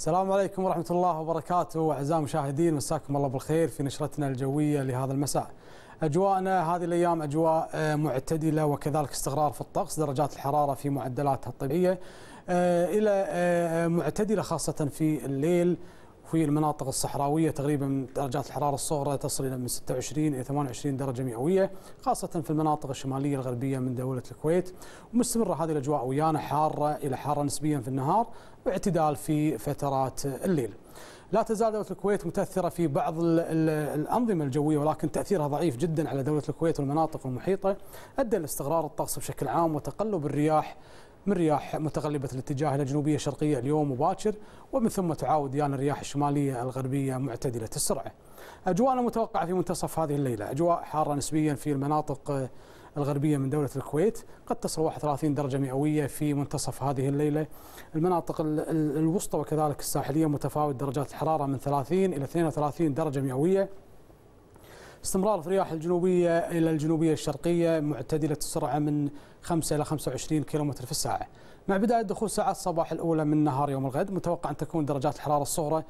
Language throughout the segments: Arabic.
السلام عليكم ورحمة الله وبركاته أعزائي المشاهدين مساكم الله بالخير في نشرتنا الجوية لهذا المساء أجواءنا هذه الأيام أجواء آه، معتدلة وكذلك استقرار في الطقس درجات الحرارة في معدلاتها الطبيعية آه، إلى آه، معتدلة خاصة في الليل في المناطق الصحراوية تقريبا درجات الحرارة الصغرى تصل إلى من 26 إلى 28 درجة مئوية خاصة في المناطق الشمالية الغربية من دولة الكويت ومستمرة هذه الأجواء ويانا حارة إلى حارة نسبيا في النهار باعتدال في فترات الليل لا تزال دولة الكويت متأثرة في بعض الأنظمة الجوية ولكن تأثيرها ضعيف جدا على دولة الكويت والمناطق المحيطة أدى لاستقرار الطقس بشكل عام وتقلب الرياح من رياح متغلبة الاتجاه إلى جنوبية شرقية اليوم مباشر ومن ثم تعاود يانا الرياح الشمالية الغربية معتدلة السرعة أجواءنا متوقعة في منتصف هذه الليلة أجواء حارة نسبيا في المناطق الغربية من دولة الكويت قد تصل 31 درجة مئوية في منتصف هذه الليلة المناطق الوسطى وكذلك الساحلية متفاوت درجات الحرارة من 30 إلى 32 درجة مئوية استمرار في الرياح الجنوبية إلى الجنوبية الشرقية معتدلة السرعة من 5 إلى 25 كم في الساعة مع بداية دخول ساعات الصباح الأولى من نهار يوم الغد متوقع أن تكون درجات الحرارة الصغرى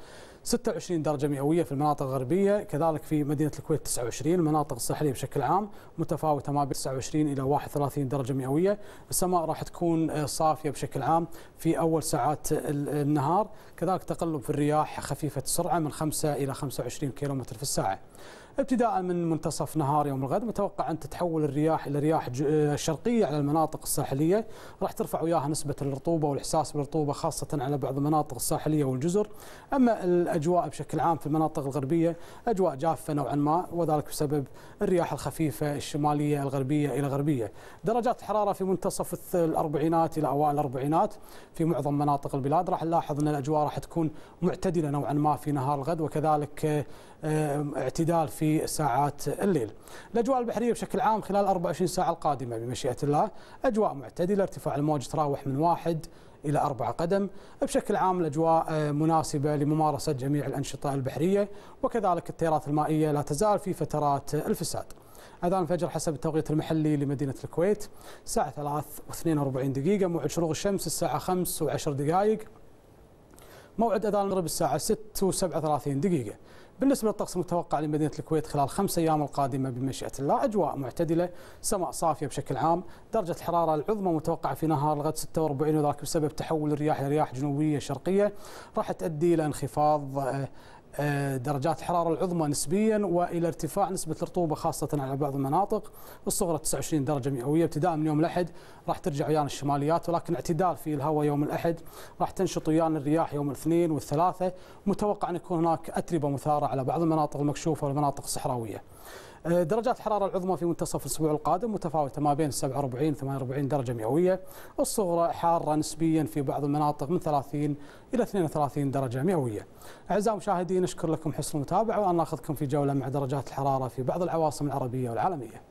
26 درجة مئوية في المناطق الغربية كذلك في مدينة الكويت 29 المناطق الساحلية بشكل عام متفاوتة ما بين 29 إلى 31 درجة مئوية السماء راح تكون آه، صافية بشكل عام في أول ساعات النهار كذلك تقلب في الرياح خفيفة السرعة من 5 إلى 25 كم في الساعة ابتداء من منتصف نهار يوم الغد متوقع أن تتحول الرياح إلى رياح آه، شرقية على المناطق الساحلية راح ترفع وياها نسبة الرطوبة والإحساس بالرطوبة خاصة على بعض المناطق الساحلية والجزر أما الأجواء بشكل عام في المناطق الغربية أجواء جافة نوعا ما وذلك بسبب الرياح الخفيفة الشمالية الغربية إلى غربية درجات الحرارة في منتصف الأربعينات إلى أوائل الأربعينات في معظم مناطق البلاد راح نلاحظ أن الأجواء راح تكون معتدلة نوعا ما في نهار الغد وكذلك آه، آه، اعتدال في في ساعات الليل. الاجواء البحريه بشكل عام خلال 24 ساعه القادمه بمشيئه الله اجواء معتدله ارتفاع الموج تراوح من واحد إلى أربعة قدم بشكل عام الأجواء آه، مناسبة لممارسة جميع الأنشطة البحرية وكذلك التيارات المائية لا تزال في فترات الفساد أذان الفجر حسب التوقيت المحلي لمدينة الكويت الساعة 3 و42 دقيقة موعد شروق الشمس الساعة 5 و10 دقائق موعد أذان المغرب الساعة 6 و37 دقيقة بالنسبة للطقس المتوقع لمدينة الكويت خلال خمس أيام القادمة بمشيئة الله أجواء معتدلة سماء صافية بشكل عام درجة الحرارة العظمى متوقعة في نهار الغد 46 وذلك بسبب تحول الرياح الى رياح جنوبية شرقية راح تؤدي إلى انخفاض آه، آه، درجات الحرارة العظمى نسبيا وإلى ارتفاع نسبة الرطوبة خاصة على بعض المناطق الصغرى 29 درجة مئوية ابتداء من يوم الأحد راح ترجع ويانا الشماليات ولكن اعتدال في الهواء يوم الأحد راح تنشط ويانا الرياح يوم الاثنين والثلاثة متوقع أن يكون هناك أتربة مثارة على بعض المناطق المكشوفة والمناطق الصحراوية آه، درجات الحرارة العظمى في منتصف الأسبوع القادم متفاوتة ما بين 47 48 درجة مئوية الصغرى حارة نسبيا في بعض المناطق من 30 إلى 32 درجة مئوية أعزائي المشاهدين أشكر لكم حسن المتابعة وأنا أخذكم في جولة مع درجات الحرارة في بعض العواصم العربية والعالمية